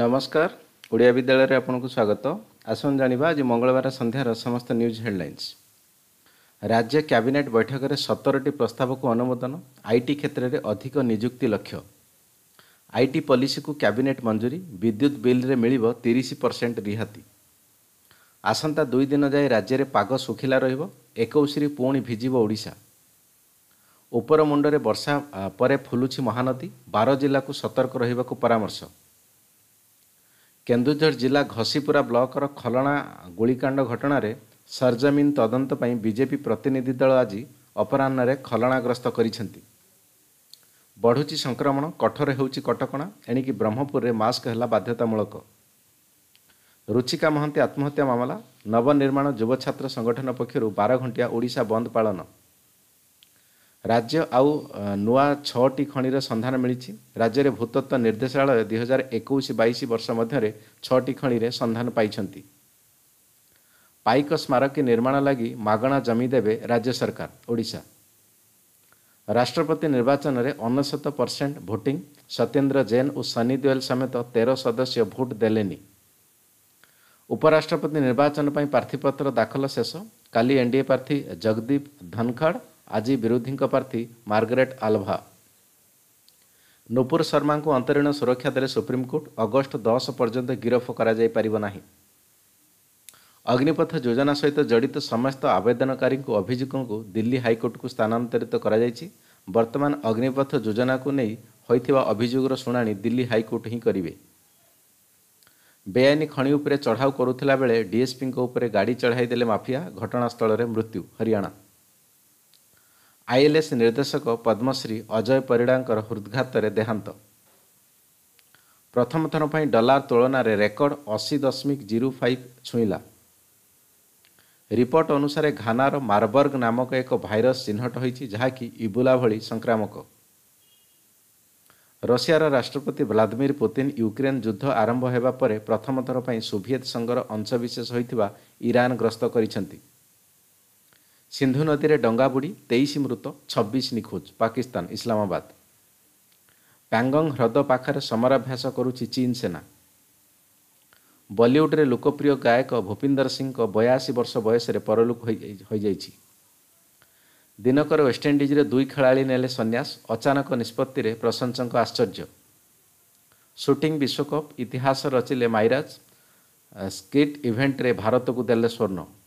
ନମସ୍କାର ଓଡ଼ିଆ ବିଦ୍ୟାଳୟରେ ଆପଣଙ୍କୁ ସ୍ୱାଗତ ଆସନ୍ତୁ ଜାଣିବା ଆଜି ମଙ୍ଗଳବାର ସନ୍ଧ୍ୟାର ସମସ୍ତ ନ୍ୟୁଜ୍ ହେଡ଼ଲାଇନ୍ସ ରାଜ୍ୟ କ୍ୟାବିନେଟ୍ ବୈଠକରେ ସତରଟି ପ୍ରସ୍ତାବକୁ ଅନୁମୋଦନ ଆଇଟି କ୍ଷେତ୍ରରେ ଅଧିକ ନିଯୁକ୍ତି ଲକ୍ଷ୍ୟ ଆଇଟି ପଲିସିକୁ କ୍ୟାବିନେଟ୍ ମଞ୍ଜୁରୀ ବିଦ୍ୟୁତ୍ ବିଲ୍ରେ ମିଳିବ ତିରିଶ ପରସେଣ୍ଟ ରିହାତି ଆସନ୍ତା ଦୁଇ ଦିନ ଯାଏ ରାଜ୍ୟରେ ପାଗ ଶୁଖିଲା ରହିବ ଏକୋଇଶରେ ପୁଣି ଭିଜିବ ଓଡ଼ିଶା ଉପର ମୁଣ୍ଡରେ ବର୍ଷା ପରେ ଫୁଲୁଛି ମହାନଦୀ ବାର ଜିଲ୍ଲାକୁ ସତର୍କ ରହିବାକୁ ପରାମର୍ଶ କେନ୍ଦୁଝର ଜିଲ୍ଲା ଘସିପୁରା ବ୍ଲକର ଖଲଣା ଗୁଳିକାଣ୍ଡ ଘଟଣାରେ ସରଜମିନ ତଦନ୍ତ ପାଇଁ ବିଜେପି ପ୍ରତିନିଧି ଦଳ ଆଜି ଅପରାହ୍ନରେ ଖଲଣାଗ୍ରସ୍ତ କରିଛନ୍ତି ବଢ଼ୁଛି ସଂକ୍ରମଣ କଠୋର ହେଉଛି କଟକଣା ଏଣିକି ବ୍ରହ୍ମପୁରରେ ମାସ୍କ ହେଲା ବାଧ୍ୟତାମୂଳକ ରୁଚିକା ମହାନ୍ତି ଆତ୍ମହତ୍ୟା ମାମଲା ନବନିର୍ମାଣ ଯୁବଛାତ୍ର ସଂଗଠନ ପକ୍ଷରୁ ବାର ଘଣ୍ଟିଆ ଓଡ଼ିଶା ବନ୍ଦ ପାଳନ ରାଜ୍ୟ ଆଉ ନୂଆ ଛଅଟି ଖଣିର ସନ୍ଧାନ ମିଳିଛି ରାଜ୍ୟରେ ଭୂତତ୍ତ୍ୱ ନିର୍ଦ୍ଦେଶାଳୟ ଦୁଇ ହଜାର ଏକୋଇଶ ବାଇଶ ବର୍ଷ ମଧ୍ୟରେ ଛଅଟି ଖଣିରେ ସନ୍ଧାନ ପାଇଛନ୍ତି ପାଇକ ସ୍ମାରକୀ ନିର୍ମାଣ ଲାଗି ମାଗଣା ଜମି ଦେବେ ରାଜ୍ୟ ସରକାର ଓଡ଼ିଶା ରାଷ୍ଟ୍ରପତି ନିର୍ବାଚନରେ ଅନେଶତ ପରସେଣ୍ଟ ଭୋଟିଂ ସତ୍ୟେନ୍ଦ୍ର ଜେନ୍ ଓ ସନି ଦେୱାଲ ସମେତ ତେର ସଦସ୍ୟ ଭୋଟ୍ ଦେଲେନି ଉପରାଷ୍ଟ୍ରପତି ନିର୍ବାଚନ ପାଇଁ ପ୍ରାର୍ଥୀପତ୍ର ଦାଖଲ ଶେଷ କାଲି ଏନ୍ଡିଏ ପ୍ରାର୍ଥୀ ଜଗଦୀପ ଧନଖଡ଼ ଆଜି ବିରୋଧୀଙ୍କ ପ୍ରାର୍ଥୀ ମାର୍ଗରେଟ୍ ଆଲଭା ନୁପୁର ଶର୍ମାଙ୍କୁ ଅନ୍ତରୀଣ ସୁରକ୍ଷା ଦେଲେ ସୁପ୍ରିମକୋର୍ଟ ଅଗଷ୍ଟ ଦଶ ପର୍ଯ୍ୟନ୍ତ ଗିରଫ କରାଯାଇପାରିବ ନାହିଁ ଅଗ୍ନିପଥ ଯୋଜନା ସହିତ ଜଡ଼ିତ ସମସ୍ତ ଆବେଦନକାରୀଙ୍କୁ ଅଭିଯୋଗଙ୍କୁ ଦିଲ୍ଲୀ ହାଇକୋର୍ଟକୁ ସ୍ଥାନାନ୍ତରିତ କରାଯାଇଛି ବର୍ତ୍ତମାନ ଅଗ୍ନିପଥ ଯୋଜନାକୁ ନେଇ ହୋଇଥିବା ଅଭିଯୋଗର ଶୁଣାଣି ଦିଲ୍ଲୀ ହାଇକୋର୍ଟ ହିଁ କରିବେ ବେଆଇନ ଖଣି ଉପରେ ଚଢ଼ାଉ କରୁଥିଲା ବେଳେ ଡିଏସ୍ପିଙ୍କ ଉପରେ ଗାଡ଼ି ଚଢ଼ାଇ ଦେଲେ ମାଫିଆ ଘଟଣାସ୍ଥଳରେ ମୃତ୍ୟୁ ହରିୟାଣା ଆଇଏଲ୍ଏସ୍ ନିର୍ଦ୍ଦେଶକ ପଦ୍ମଶ୍ରୀ ଅଜୟ ପରିଡ଼ାଙ୍କର ହୃଦ୍ଘାତରେ ଦେହାନ୍ତ ପ୍ରଥମଥର ପାଇଁ ଡଲାର ତୁଳନାରେ ରେକର୍ଡ଼ ଅଶୀ ଦଶମିକ ଜିରୋ ଫାଇଭ୍ ଛୁଇଁଲା ରିପୋର୍ଟ ଅନୁସାରେ ଘାନାର ମାର୍ବର୍ଗ ନାମକ ଏକ ଭାଇରସ୍ ଚିହ୍ନଟ ହୋଇଛି ଯାହାକି ଇବୁଲା ଭଳି ସଂକ୍ରାମକ ରଷିଆର ରାଷ୍ଟ୍ରପତି ଭ୍ଲାଦିମିର ପୁତିନ୍ ୟୁକ୍ରେନ୍ ଯୁଦ୍ଧ ଆରମ୍ଭ ହେବା ପରେ ପ୍ରଥମ ଥର ପାଇଁ ସୋଭିଏତ୍ ସଂଘର ଅଂଶବିଶେଷ ହୋଇଥିବା ଇରାନ୍ ଗ୍ରସ୍ତ କରିଛନ୍ତି ସିନ୍ଧୁ ନଦୀରେ ଡଙ୍ଗାବୁଡ଼ି ତେଇଶ ମୃତ ଛବିଶ ନିଖୋଜ ପାକିସ୍ତାନ ଇସଲାମାବାଦ ପ୍ୟାଙ୍ଗଙ୍ଗ ହ୍ରଦ ପାଖରେ ସମରାଭ୍ୟାସ କରୁଛି ଚୀନ୍ ସେନା ବଲିଉଡ଼ରେ ଲୋକପ୍ରିୟ ଗାୟକ ଭୂପିନ୍ଦର ସିଂଙ୍କ ବୟାଅଶୀ ବର୍ଷ ବୟସରେ ପରଲୋକ ହୋଇଯାଇଛି ଦିନକର ୱେଷ୍ଟଇଣ୍ଡିଜ୍ରେ ଦୁଇ ଖେଳାଳି ନେଲେ ସନ୍ନ୍ୟାସ ଅଚାନକ ନିଷ୍ପତ୍ତିରେ ପ୍ରଶଂସଙ୍କ ଆଶ୍ଚର୍ଯ୍ୟ ସୁଟିଂ ବିଶ୍ୱକପ୍ ଇତିହାସ ରଚିଲେ ମାଇରାଜ ସ୍କିଟ୍ ଇଭେଣ୍ଟରେ ଭାରତକୁ ଦେଲେ ସ୍ୱର୍ଣ୍ଣ